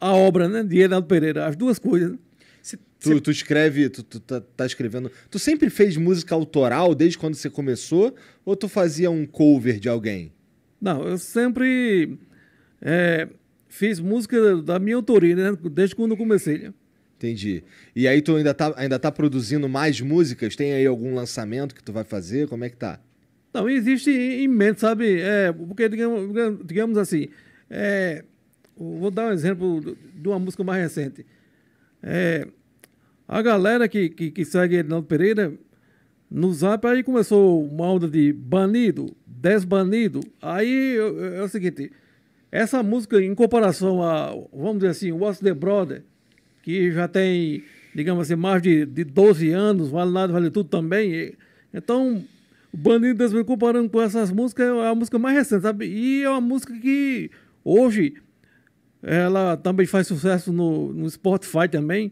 a obra né, de Edaldo Pereira, as duas coisas. Cê, né? tu, cê... tu, escreve, tu, tu tá, tá, escrevendo. Tu sempre fez música autoral desde quando você começou? Ou tu fazia um cover de alguém? Não, eu sempre é, fiz música da minha autoria, né? Desde quando eu comecei. Né? Entendi. E aí tu ainda tá, ainda tá produzindo mais músicas? Tem aí algum lançamento que tu vai fazer? Como é que tá? Não, existe em mente, sabe? É, porque, digamos, digamos assim, é, Vou dar um exemplo de uma música mais recente. É, a galera que, que, que segue Edinaldo Pereira, no zap aí começou uma onda de banido, desbanido. Aí é o seguinte, essa música em comparação a, vamos dizer assim, What's the Brother, que já tem, digamos assim, mais de, de 12 anos, Vale Nada, Vale Tudo também. Então, Banido desbanido comparando com essas músicas, é a música mais recente, sabe? E é uma música que hoje ela também faz sucesso no, no Spotify também.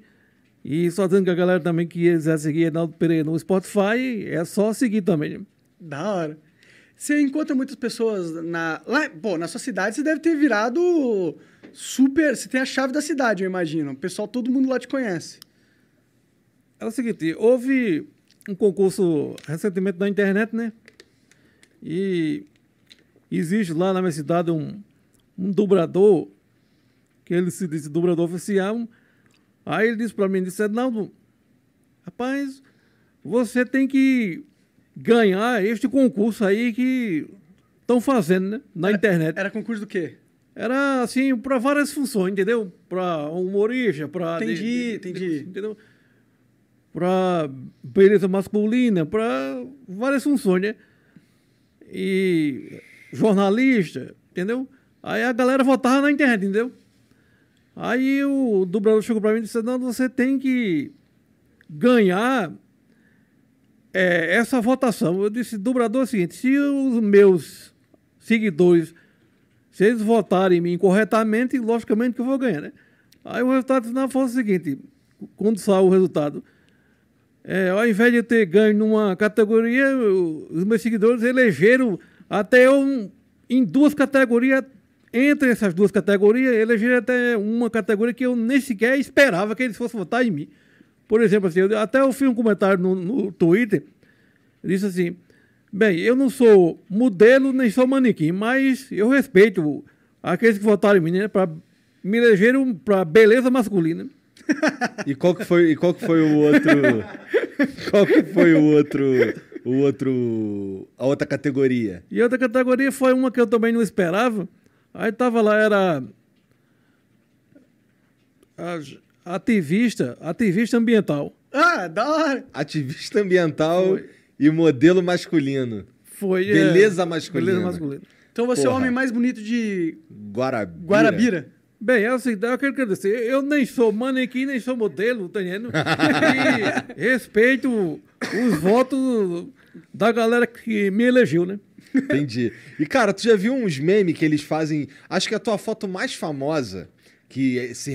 E só dizendo que a galera também que quiser seguir Reinaldo Pereira no Spotify, é só seguir também. Da hora. Você encontra muitas pessoas na. Lá, bom, na sua cidade você deve ter virado super. Você tem a chave da cidade, eu imagino. O pessoal, todo mundo lá te conhece. É o seguinte, houve um concurso recentemente na internet, né? E existe lá na minha cidade um, um dobrador que ele se disse dobrador oficial. Aí ele disse para mim, disse, Ednaldo, rapaz, você tem que ganhar este concurso aí que estão fazendo, né? Na era, internet. Era concurso do quê? Era, assim, para várias funções, entendeu? Para humorista, para... Entendi, de, de, entendi. De, entendeu? Para beleza masculina, para várias funções, né? E jornalista, entendeu? Aí a galera votava na internet, entendeu? Aí o dublador chegou para mim e disse: Não, você tem que ganhar é, essa votação. Eu disse: Dublador, é o seguinte, se os meus seguidores, se eles votarem em mim corretamente, logicamente que eu vou ganhar, né? Aí o resultado final foi o seguinte: quando saiu o resultado, é, ao invés de eu ter ganho numa categoria, os meus seguidores elegeram até eu em duas categorias entre essas duas categorias, elegeram até uma categoria que eu nem sequer esperava que eles fossem votar em mim. Por exemplo, assim, eu, até eu fiz um comentário no, no Twitter, disse assim, bem, eu não sou modelo nem sou manequim, mas eu respeito aqueles que votaram em mim, né, para me elegeram para beleza masculina. E qual que foi, e qual que foi o outro? Qual que foi o outro, o outro, a outra categoria? E a outra categoria foi uma que eu também não esperava, Aí tava lá, era. Ativista, ativista ambiental. Ah, da hora! Ativista ambiental Foi. e modelo masculino. Foi. É. Beleza é... masculina. Beleza masculina. Então você Porra. é o homem mais bonito de. Guarabira. Guarabira. Bem, é assim, é eu quero agradecer. Eu nem sou manequim, nem sou modelo, tá entendendo? respeito os votos da galera que me elegeu, né? Entendi. E, cara, tu já viu uns memes que eles fazem? Acho que a tua foto mais famosa, que se